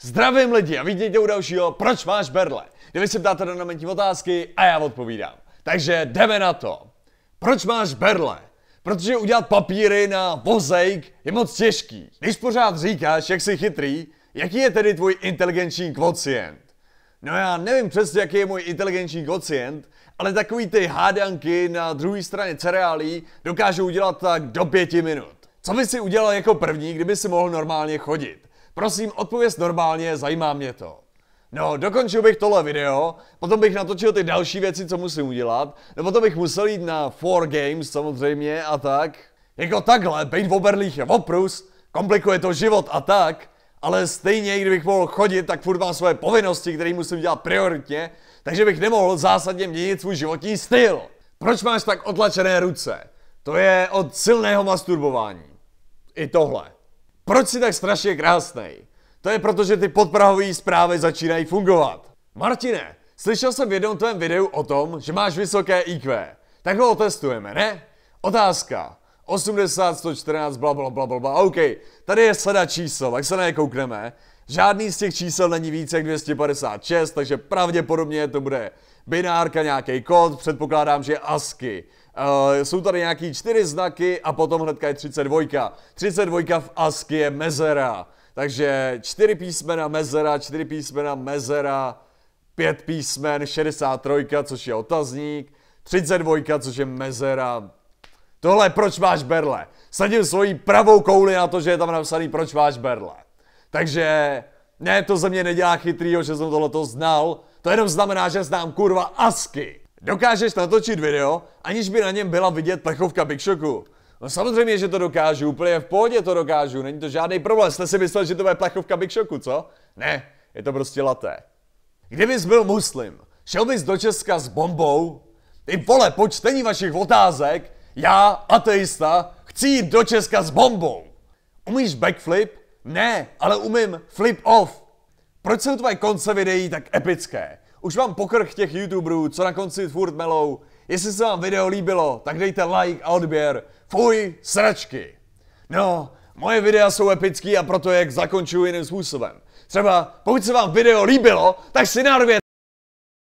Zdravím lidi a vítejte u dalšího Proč máš berle? Kde vy se ptáte na momentní otázky a já odpovídám. Takže jdeme na to. Proč máš berle? Protože udělat papíry na vozejk je moc těžký. Když pořád říkáš, jak jsi chytrý, jaký je tedy tvůj inteligenční kvocient? No já nevím přesně, jaký je můj inteligenční kvocient, ale takový ty hádanky na druhé straně cereálí dokážou udělat tak do pěti minut. Co by si udělal jako první, kdyby si mohl normálně chodit? Prosím, odpověz normálně, zajímá mě to. No, dokončil bych tohle video, potom bych natočil ty další věci, co musím udělat, no potom bych musel jít na 4 Games samozřejmě a tak. Jako takhle, být v Oberlích je oprus, komplikuje to život a tak, ale stejně, kdybych mohl chodit, tak furt mám svoje povinnosti, které musím dělat prioritně, takže bych nemohl zásadně měnit svůj životní styl. Proč máš tak otlačené ruce? To je od silného masturbování. I tohle. Proč si tak strašně krásný? To je proto, že ty podprahové zprávy začínají fungovat. Martine, slyšel jsem v jednom tvém videu o tom, že máš vysoké IQ. Tak ho otestujeme, ne? Otázka. 80, 114, bla, bla, bla, bla, bla. OK, tady je sada čísel, tak se na ně koukneme. Žádný z těch čísel není více jak 256, takže pravděpodobně to bude binárka, nějaký kód, předpokládám, že ASCII. Uh, eh, jsou tady nějaký čtyři znaky a potom hnedka je 32. 32 v ASCII je mezera. Takže čtyři písmena mezera, čtyři písmena mezera, pět písmen, 63, což je otazník, 32, což je mezera, Tohle proč máš berle. Sadím svoji pravou kouli na to, že je tam napsaný proč máš berle. Takže ne, to ze mě nedělá chytrýho, že jsem tohle to znal. To jenom znamená, že znám kurva asky. Dokážeš natočit video, aniž by na něm byla vidět plechovka Big Shocku. No samozřejmě, že to dokážu, úplně v pohodě to dokážu, není to žádný problém. Jste si myslel, že to bude plechovka Big Shocku, co? Ne, je to prostě laté. Kdybys byl muslim, šel bys do Česka s bombou? Ty vole, po čtení vašich otázek já, ateista, chci jít do Česka s bombou. Umíš backflip? Ne, ale umím flip off. Proč jsou tvoje konce videí tak epické? Už mám pokrch těch youtuberů, co na konci furt melou. Jestli se vám video líbilo, tak dejte like a odběr. Fuj, sračky. No, moje videa jsou epický a proto je zakončuju jiným způsobem. Třeba pokud se vám video líbilo, tak si narvěte